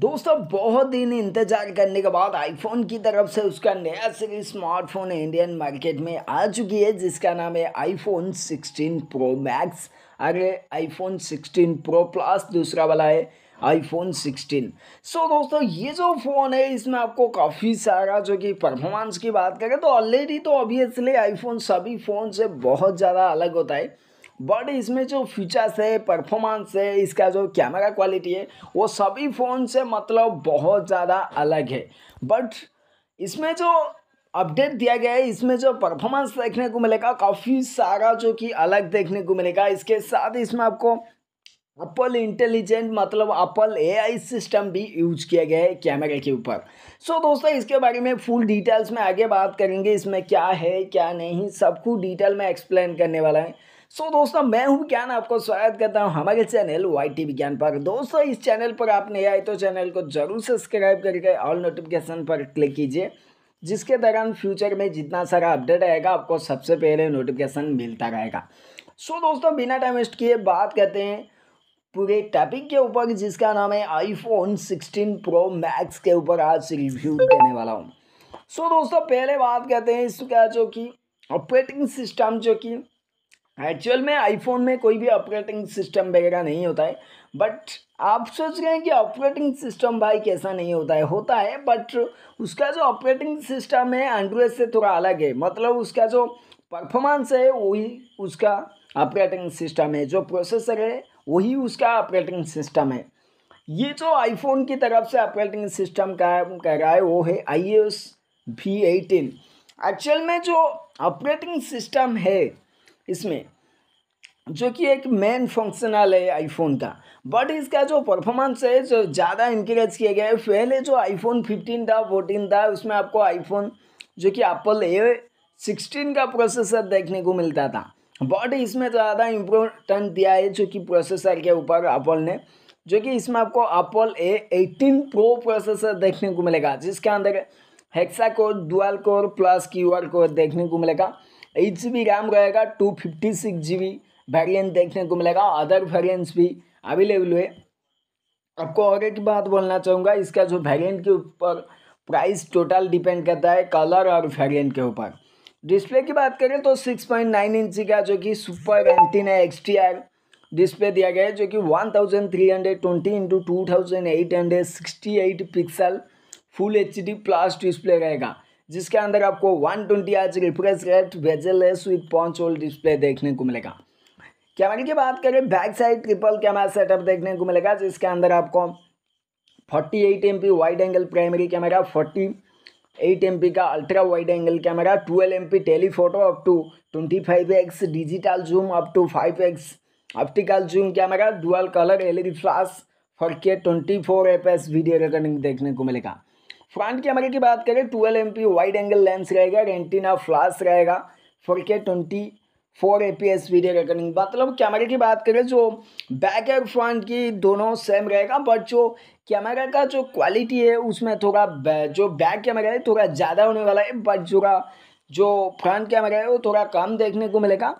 दोस्तों बहुत दिन इंतजार करने के बाद आईफोन की तरफ से उसका नया सीरीज स्मार्टफोन इंडियन मार्केट में आ चुकी है जिसका नाम है आईफोन 16 प्रो मैक्स अरे आईफोन 16 प्रो प्लस दूसरा वाला है आईफोन 16 सो so, दोस्तों ये जो फ़ोन है इसमें आपको काफ़ी सारा जो कि परफॉर्मेंस की बात करें तो ऑलरेडी तो ऑब्वियसली आईफोन सभी फ़ोन से बहुत ज़्यादा अलग होता है बट इसमें जो फीचर्स है परफॉर्मेंस है इसका जो कैमरा क्वालिटी है वो सभी फ़ोन से मतलब बहुत ज़्यादा अलग है बट इसमें जो अपडेट दिया गया है इसमें जो परफॉर्मेंस देखने को मिलेगा काफ़ी सारा जो कि अलग देखने को मिलेगा इसके साथ इसमें आपको अपल इंटेलिजेंट मतलब अपल एआई सिस्टम भी यूज किया गया है कैमरे के ऊपर सो so, दोस्तों इसके बारे में फुल डिटेल्स में आगे बात करेंगे इसमें क्या है क्या नहीं सब कुछ डिटेल में एक्सप्लेन करने वाला है सो so, दोस्तों मैं हूं ज्ञान आपको स्वागत करता हूं हमारे चैनल वाई टी विज्ञान पर दोस्तों इस चैनल पर आप आए तो चैनल को जरूर सब्सक्राइब करके ऑल नोटिफिकेशन पर क्लिक कीजिए जिसके दौरान फ्यूचर में जितना सारा अपडेट आएगा आपको सबसे पहले नोटिफिकेशन मिलता रहेगा सो so, दोस्तों बिना टाइम वेस्ट किए बात करते हैं पूरे टॉपिक के ऊपर जिसका नाम है आईफोन सिक्सटीन प्रो मैक्स के ऊपर आज रिव्यू देने वाला हूँ सो so, दोस्तों पहले बात करते हैं इसका जो कि ऑपरेटिंग सिस्टम जो कि एक्चुअल में आईफोन में कोई भी ऑपरेटिंग सिस्टम वगैरह नहीं होता है बट आप सोच रहे हैं कि ऑपरेटिंग सिस्टम भाई कैसा नहीं होता है होता है बट उसका जो ऑपरेटिंग सिस्टम है एंड्रॉयड से थोड़ा अलग है मतलब उसका जो परफॉर्मेंस है वही उसका ऑपरेटिंग सिस्टम है जो प्रोसेसर है वही उसका ऑपरेटिंग सिस्टम है ये जो आईफोन की तरफ से ऑपरेटिंग सिस्टम का कह रहा है वो है I S V eighteen actual में जो ऑपरेटिंग सिस्टम है इसमें जो कि एक मेन फंक्शनल है आईफोन का बट इसका जो परफॉर्मेंस है जो ज़्यादा इंक्रेज किया गया है पहले जो आईफोन 15 था 14 था उसमें आपको आईफोन जो कि एप्पल ए सिक्सटीन का प्रोसेसर देखने को मिलता था बट इसमें ज़्यादा इम्पोर्टेंट दिया है जो कि प्रोसेसर के ऊपर एप्पल ने जो कि इसमें आपको Apple A eighteen Pro processor देखने को मिलेगा जिसके अंदर hexa core dual core plus Q R core देखने को मिलेगा एट जी बी रैम रहेगा टू फिफ्टी सिक्स जी बी वेरियंट देखने को मिलेगा अदर वेरियंट्स भी अवेलेबल हुए आपको और एक बात बोलना चाहूँगा इसका जो वेरियंट के ऊपर प्राइस टोटल डिपेंड करता है कलर और वेरियंट के ऊपर डिस्प्ले की बात करें तो सिक्स पॉइंट नाइन इंच का जो कि सुपर एंटीन है एक्स टी आर डिस्प्ले दिया गया है जो कि one thousand three hundred twenty into two thousand eight hundred sixty eight pixel full H D plus display रहेगा जिसके अंदर आपको 120 ट्वेंटी आज refresh rate bezelless with punch hole display देखने को मिलेगा कैमरे की बात करें back side triple camera setup देखने को मिलेगा जिसके अंदर आपको 48 eight M wide angle primary camera 48 eight M का ultra wide angle camera 12 M telephoto up to X digital zoom up to X optical zoom camera dual colour LED flash four F S video recording देखने को मिलेगा front कैमरे की बात करें twelve M P wide angle lens रहेगा retina flash रहेगा four K twenty four A P S video recording मतलब कैमरे की बात करें जो बैक एंड फ्रंट की दोनों सेम रहेगा बट जो कैमरा का जो क्वालिटी है उसमें थोड़ा जो बैक कैमरा है थोड़ा ज़्यादा होने वाला है बट का जो फ्रंट कैमरा है वो थोड़ा कम देखने को मिलेगा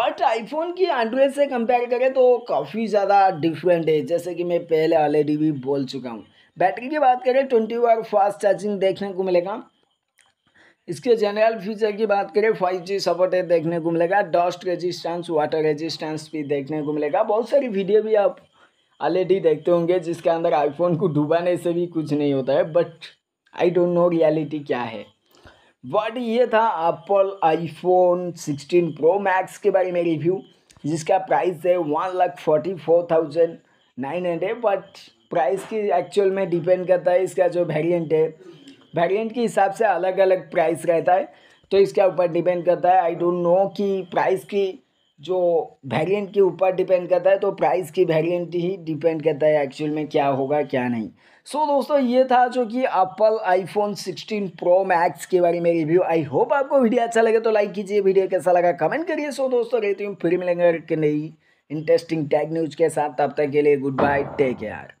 बट आईफोन की एंड्रॉयड से कंपेयर करें तो काफ़ी ज़्यादा डिफरेंट है जैसे कि मैं पहले ऑलरेडी भी बोल चुका हूँ बैटरी की बात करें ट्वेंटी आवर फास्ट चार्जिंग देखने को मिलेगा इसके जनरल फीचर की बात करें फाइव जी सपोर्टेड देखने को मिलेगा डस्ट रेजिस्टेंस वाटर रेजिस्टेंस भी देखने को मिलेगा बहुत सारी वीडियो भी आप ऑलरेडी देखते होंगे जिसके अंदर आईफोन को डुबाने से भी कुछ नहीं होता है but I don't know reality क्या है बट ये था एप्पल आईफोन 16 प्रो मैक्स के बारे में रिव्यू जिसका प्राइस है one lakh forty four thousand nine hundred but price की एक्चुअल में डिपेंड करता है इसका जो वेरियंट है वेरियंट के हिसाब से अलग अलग प्राइस रहता है तो इसके ऊपर डिपेंड करता है आई डोंट नो कि प्राइस की जो वेरियंट के ऊपर डिपेंड करता है तो प्राइस की वेरियंट ही डिपेंड करता है एक्चुअल में क्या होगा क्या नहीं सो so, दोस्तों ये था जो कि एप्पल आईफोन 16 प्रो मैक्स के बारे में रिव्यू आई होप आपको वीडियो अच्छा लगे तो लाइक कीजिए वीडियो कैसा लगा कमेंट करिए सो so, दोस्तों रहती हूँ फिर मिलेंगे नई इंटरेस्टिंग टैग न्यूज के साथ तब तक के लिए गुड बाय टेक केयर